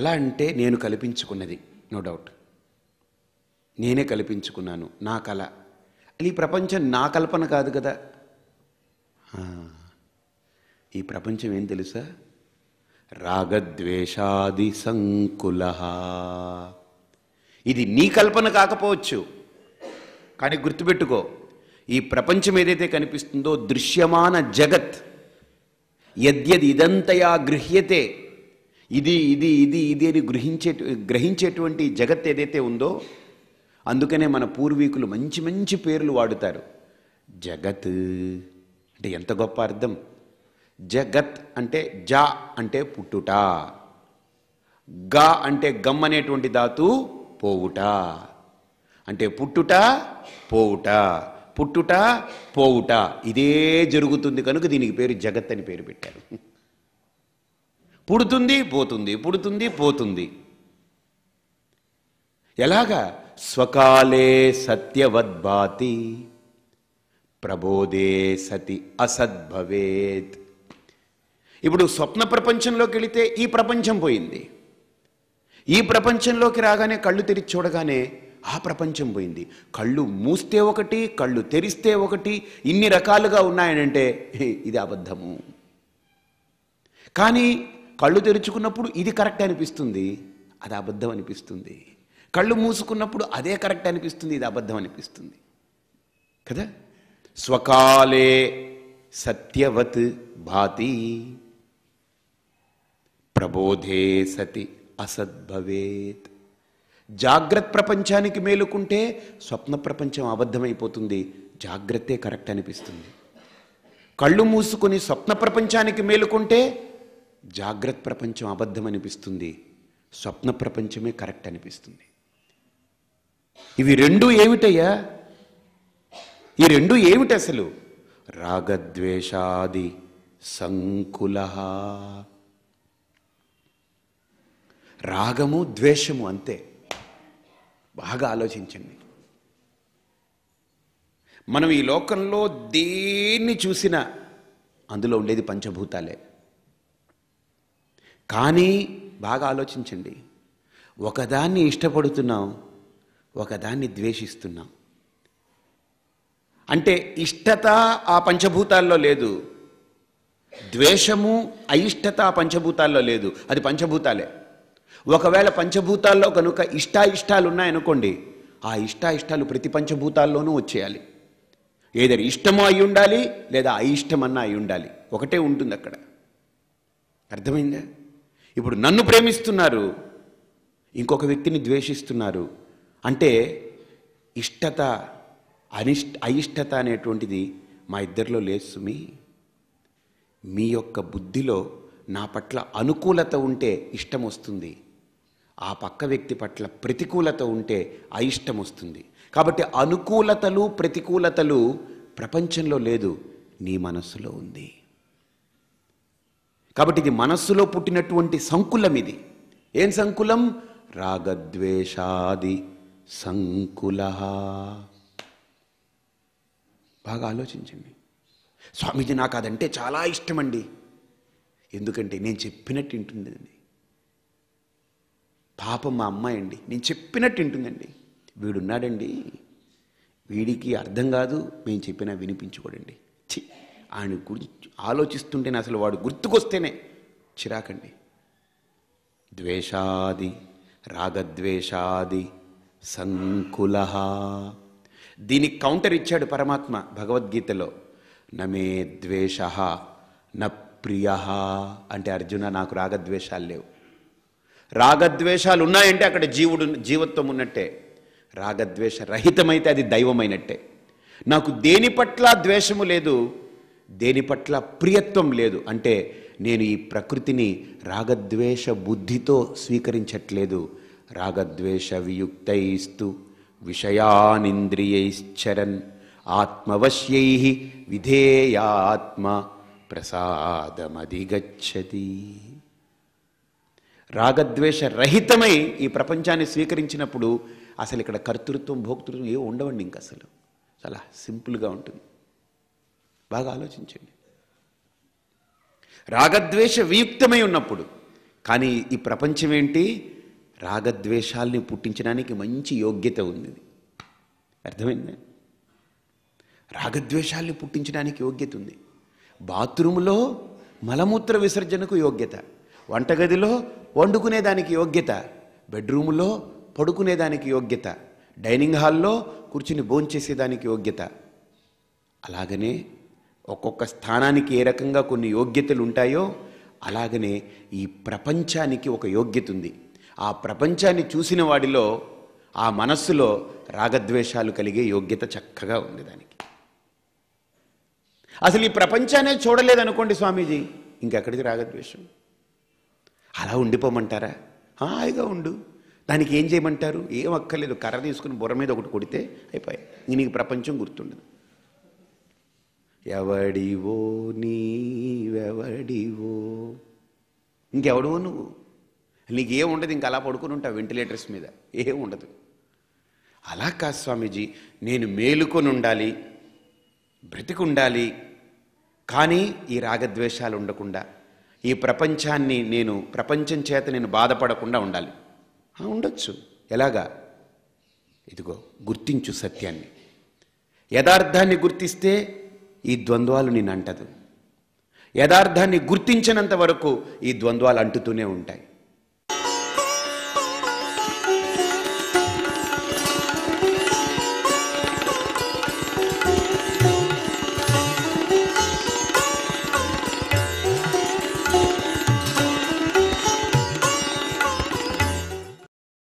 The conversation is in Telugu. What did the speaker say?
కళ అంటే నేను కల్పించుకున్నది నో డౌట్ నేనే కల్పించుకున్నాను నా కళ ఈ ప్రపంచం నా కల్పన కాదు కదా ఈ ప్రపంచం ఏం తెలుసా రాగద్వేషాది సంకుల ఇది నీ కల్పన కాకపోవచ్చు కానీ గుర్తుపెట్టుకో ఈ ప్రపంచం ఏదైతే కనిపిస్తుందో దృశ్యమాన జగత్ యద్యద్ ఇదంతయా గృహ్యతే ఇది ఇది ఇది ఇది అని గ్రహించే గ్రహించేటువంటి జగత్ ఏదైతే ఉందో అందుకనే మన పూర్వీకులు మంచి మంచి పేర్లు వాడుతారు జగత్ అంటే ఎంత గొప్ప అర్థం జగత్ అంటే జ అంటే పుట్టుట గా అంటే గమ్ అనేటువంటి ధాతు పోవుట అంటే పుట్టుట పోవుట పుట్టుట పోవుట ఇదే జరుగుతుంది కనుక దీనికి పేరు జగత్ అని పేరు పెట్టారు పుడుతుంది పోతుంది పుడుతుంది పోతుంది ఎలాగా స్వకాలే సత్యవద్భాతి ప్రబోధే సతి అసద్భవేత్ ఇప్పుడు స్వప్న ప్రపంచంలోకి వెళితే ఈ ప్రపంచం పోయింది ఈ ప్రపంచంలోకి రాగానే కళ్ళు తెరిచి చూడగానే ఆ ప్రపంచం పోయింది కళ్ళు మూస్తే ఒకటి కళ్ళు తెరిస్తే ఒకటి ఇన్ని రకాలుగా ఉన్నాయనంటే ఇది అబద్ధము కానీ కళ్ళు తెరుచుకున్నప్పుడు ఇది కరెక్ట్ అనిపిస్తుంది అది అబద్ధం అనిపిస్తుంది కళ్ళు మూసుకున్నప్పుడు అదే కరెక్ట్ అనిపిస్తుంది ఇది అబద్ధం అనిపిస్తుంది కదా స్వకాలే సత్యవత్ భాతి ప్రబోధే సతి అసద్భవేత్ జాగ్రత్త ప్రపంచానికి మేలుకుంటే స్వప్న ప్రపంచం అబద్ధమైపోతుంది జాగ్రత్తే కరెక్ట్ అనిపిస్తుంది కళ్ళు మూసుకుని స్వప్న ప్రపంచానికి మేలుకుంటే జాగ్రత్త ప్రపంచం అబద్ధం అనిపిస్తుంది స్వప్న ప్రపంచమే కరెక్ట్ అనిపిస్తుంది ఇవి రెండు ఏమిటయ్యా ఈ రెండు ఏమిటి అసలు రాగద్వేషాది సంకుల రాగము ద్వేషము అంతే బాగా ఆలోచించండి మనం ఈ లోకంలో దేన్ని చూసినా అందులో ఉండేది పంచభూతాలే కానీ బాగా ఆలోచించండి ఒకదాన్ని ఇష్టపడుతున్నాం ఒకదాన్ని ద్వేషిస్తున్నాం అంటే ఇష్టత ఆ పంచభూతాల్లో లేదు ద్వేషము అయిష్టత ఆ పంచభూతాల్లో లేదు అది పంచభూతాలే ఒకవేళ పంచభూతాల్లో కనుక ఇష్టాయిష్టాలు ఉన్నాయనుకోండి ఆ ఇష్టాయిష్టాలు ప్రతి పంచభూతాల్లోనూ వచ్చేయాలి ఏదైనా ఇష్టమో అయి ఉండాలి లేదా అయిష్టమన్నా అయి ఉండాలి ఒకటే ఉంటుంది అక్కడ అర్థమైందా ఇప్పుడు నన్ను ప్రేమిస్తున్నారు ఇంకొక వ్యక్తిని ద్వేషిస్తున్నారు అంటే ఇష్టత అనిష్ట అయిష్టత అనేటువంటిది మా ఇద్దరిలో లేదు సుమి మీ యొక్క బుద్ధిలో నా పట్ల అనుకూలత ఉంటే ఇష్టం వస్తుంది ఆ పక్క వ్యక్తి పట్ల ప్రతికూలత ఉంటే అయిష్టం వస్తుంది కాబట్టి అనుకూలతలు ప్రతికూలతలు ప్రపంచంలో లేదు నీ మనస్సులో ఉంది కాబట్టి ఇది మనస్సులో పుట్టినటువంటి సంకులం ఇది ఏం సంకులం రాగద్వేషాది సంకుల బాగా ఆలోచించండి స్వామీజీ నాకు అదంటే చాలా ఇష్టమండి ఎందుకంటే నేను చెప్పినట్టు వింటుందండి పాపం మా అమ్మాయి అండి నేను చెప్పినట్టు వింటుందండి వీడున్నాడండి వీడికి అర్థం కాదు మేము చెప్పినా వినిపించుకోడండి ఛీ ఆయన గురించి ఆలోచిస్తుంటేనే అసలు వాడు గుర్తుకొస్తేనే చిరాకండి ద్వేషాది రాగద్వేషాది సంకుల దీనికి కౌంటర్ ఇచ్చాడు పరమాత్మ భగవద్గీతలో నమే ద్వేష న ప్రియ అంటే అర్జున నాకు రాగద్వేషాలు లేవు రాగద్వేషాలు ఉన్నాయంటే అక్కడ జీవుడు జీవత్వం ఉన్నట్టే రాగద్వేష రహితమైతే అది దైవమైనట్టే నాకు దేని పట్ల ద్వేషము లేదు దేని పట్ల ప్రియత్వం లేదు అంటే నేను ఈ ప్రకృతిని రాగద్వేష బుద్ధితో స్వీకరించట్లేదు రాగద్వేష వియుక్తైస్తు విషయానింద్రియైశ్చరన్ ఆత్మవశ్యై విధేయాత్మ ప్రసాదమధిగచ్చతి రాగద్వేష రహితమై ఈ ప్రపంచాన్ని స్వీకరించినప్పుడు అసలు ఇక్కడ కర్తృత్వం భోక్తృత్వం ఏ ఉండవండి ఇంకా అసలు చాలా సింపుల్గా ఉంటుంది బాగా ఆలోచించండి రాగద్వేష వియుక్తమై ఉన్నప్పుడు కానీ ఈ ప్రపంచం ఏంటి రాగద్వేషాల్ని పుట్టించడానికి మంచి యోగ్యత ఉంది అర్థమైందా రాగద్వేషాల్ని పుట్టించడానికి యోగ్యత ఉంది బాత్రూంలో మలమూత్ర విసర్జనకు యోగ్యత వంటగదిలో వండుకునేదానికి యోగ్యత బెడ్రూమ్లో పడుకునేదానికి యోగ్యత డైనింగ్ హాల్లో కూర్చుని భోంచేసేదానికి యోగ్యత అలాగనే ఒక్కొక్క స్థానానికి ఏ రకంగా కొన్ని యోగ్యతలు ఉంటాయో అలాగనే ఈ ప్రపంచానికి ఒక యోగ్యత ఉంది ఆ ప్రపంచాన్ని చూసిన వాడిలో ఆ మనస్సులో రాగద్వేషాలు కలిగే యోగ్యత చక్కగా ఉంది దానికి అసలు ఈ ప్రపంచానే చూడలేదనుకోండి స్వామీజీ ఇంకెక్కడికి రాగద్వేషం అలా ఉండిపోమంటారా హాయిగా ఉండు దానికి ఏం చేయమంటారు ఏం అక్కర్లేదు కర్ర తీసుకుని బుర్ర మీద ఒకటి కొడితే అయిపోయాయి నీకు ప్రపంచం గుర్తుండదు ఎవడివో నీవెవడివో ఇంకెవడో నువ్వు నీకేం ఉండదు ఇంక అలా పడుకుని ఉంటావు వెంటిలేటర్స్ మీద ఏ ఉండదు అలా కాదు స్వామీజీ నేను మేలుకొని ఉండాలి బ్రతికుండాలి కానీ ఈ రాగద్వేషాలు ఉండకుండా ఈ ప్రపంచాన్ని నేను ప్రపంచం చేత నేను బాధపడకుండా ఉండాలి ఉండొచ్చు ఎలాగా ఇదిగో గుర్తించు సత్యాన్ని యథార్థాన్ని గుర్తిస్తే ఈ ద్వంద్వాలు నేను అంటదు యథార్థాన్ని గుర్తించినంత వరకు ఈ ద్వంద్వాలు అంటుతూనే ఉంటాయి